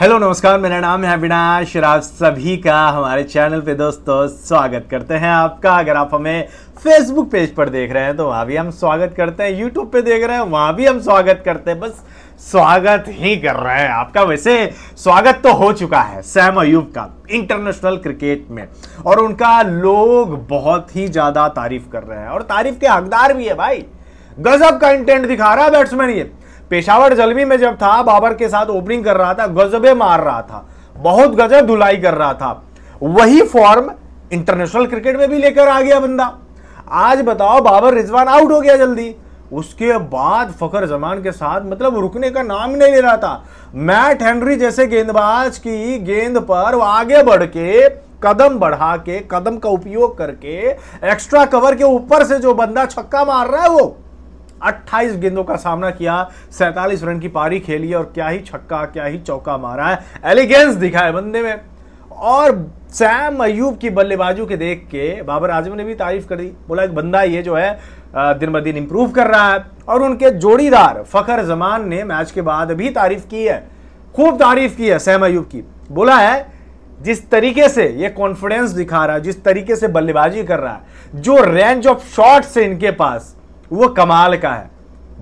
hello नमस्कार मेरा नाम है अविनाश और आप सभी का हमारे चैनल पे दोस्तों स्वागत करते हैं आपका अगर आप हमें फेसबुक पेज पर देख रहे हैं तो वहाँ भी हम स्वागत करते हैं यूट्यूब पे देख रहे हैं वहाँ भी हम स्वागत करते हैं बस स्वागत ही कर रहे हैं आपका वैसे स्वागत तो हो चुका है सैम अयूब का इंटरनेशनल क्रिकेट में और उनका लोग बहुत ही ज़्यादा तारीफ कर रहे हैं और तारीफ के हकदार भी है भाई गजब कंटेंट दिखा रहा है बैट्समैन ये पेशावर जलवी में जब था बाबर के साथ ओपनिंग कर रहा था गजबे मार रहा था बहुत गजब धुलाई कर रहा था वही फॉर्म इंटरनेशनल क्रिकेट में भी लेकर आ गया बंदा आज बताओ बाबर रिजवान आउट हो गया जल्दी उसके बाद फखर जमान के साथ मतलब रुकने का नाम नहीं ले रहा था मैट हेनरी जैसे गेंदबाज की गेंद पर वो आगे बढ़ के कदम बढ़ा के कदम का उपयोग करके एक्स्ट्रा कवर के ऊपर से जो बंदा छक्का मार रहा है वो 28 गेंदों का सामना किया सैंतालीस रन की पारी खेली और क्या ही छक्का क्या ही चौका मारा है एलिगेंस दिखा है बंदे में और सैम अयूब की बल्लेबाजों के देख के बाबर आजम ने भी तारीफ कर दी बोला एक बंदा ये जो है दिन ब दिन इंप्रूव कर रहा है और उनके जोड़ीदार फखर जमान ने मैच के बाद भी तारीफ की है खूब तारीफ की है सैम अयूब की बोला है जिस तरीके से ये कॉन्फिडेंस दिखा रहा है जिस तरीके से बल्लेबाजी कर रहा है जो रेंज ऑफ शॉट्स है इनके पास वो कमाल का है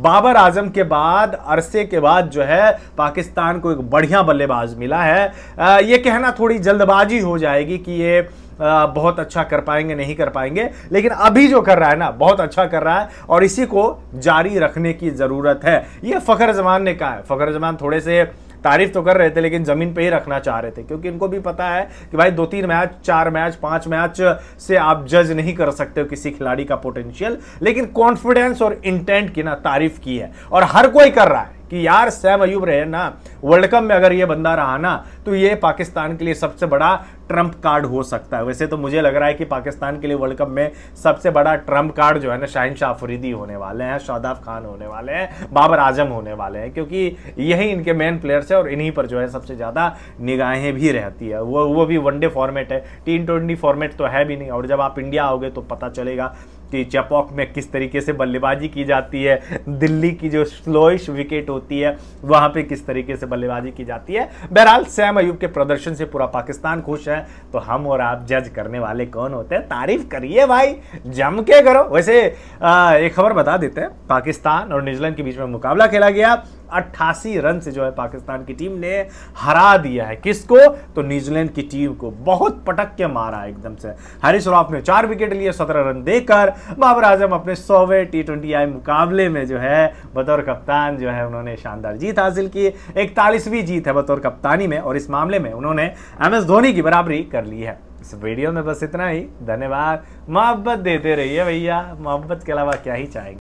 बाबर आजम के बाद अरसे के बाद जो है पाकिस्तान को एक बढ़िया बल्लेबाज मिला है ये कहना थोड़ी जल्दबाजी हो जाएगी कि ये बहुत अच्छा कर पाएंगे नहीं कर पाएंगे लेकिन अभी जो कर रहा है ना बहुत अच्छा कर रहा है और इसी को जारी रखने की ज़रूरत है ये फ़खर जमान ने कहा है फ़खर जमान थोड़े से तारीफ तो कर रहे थे लेकिन ज़मीन पे ही रखना चाह रहे थे क्योंकि इनको भी पता है कि भाई दो तीन मैच चार मैच पांच मैच से आप जज नहीं कर सकते हो किसी खिलाड़ी का पोटेंशियल लेकिन कॉन्फिडेंस और इंटेंट की ना तारीफ की है और हर कोई कर रहा है कि यार सैम अयूब रहे ना वर्ल्ड कप में अगर ये बंदा रहा ना तो ये पाकिस्तान के लिए सबसे बड़ा ट्रंप कार्ड हो सकता है वैसे तो मुझे लग रहा है कि पाकिस्तान के लिए वर्ल्ड कप में सबसे बड़ा ट्रंप कार्ड जो है ना शाहिन शाह अफरीदी होने वाले हैं शादाब खान होने वाले हैं बाबर आजम होने वाले हैं क्योंकि यही इनके मेन प्लेयर्स हैं और इन्हीं पर जो है सबसे ज़्यादा निगाहें भी रहती है वो वो भी वनडे फॉर्मेट है टी ट्वेंटी फॉर्मेट तो है भी नहीं और जब आप इंडिया आओगे तो पता चलेगा कि चपॉक में किस तरीके से बल्लेबाजी की जाती है दिल्ली की जो स्लोइश विकेट होती है वहां पे किस तरीके से बल्लेबाजी की जाती है बहरहाल सैम अयूब के प्रदर्शन से पूरा पाकिस्तान खुश है तो हम और आप जज करने वाले कौन होते हैं तारीफ करिए भाई जम के करो वैसे आ, एक खबर बता देते हैं पाकिस्तान और न्यूजीलैंड के बीच में मुकाबला खेला गया अट्ठासी रन से जो है पाकिस्तान की टीम ने हरा दिया है किसको तो न्यूजीलैंड की टीम को बहुत पटक के मारा एकदम से हरीश रॉफ ने चार विकेट लिए सत्रह रन देकर बाबर आजम अपने सौवे टी ट्वेंटी आई मुकाबले में जो है बतौर कप्तान जो है उन्होंने शानदार जीत हासिल की इकतालीसवीं जीत है बतौर कप्तानी में और इस मामले में उन्होंने एम एस धोनी की बराबरी कर ली है इस वीडियो में बस इतना ही धन्यवाद मोहब्बत देते रहिए भैया मोहब्बत के अलावा क्या ही चाहेंगे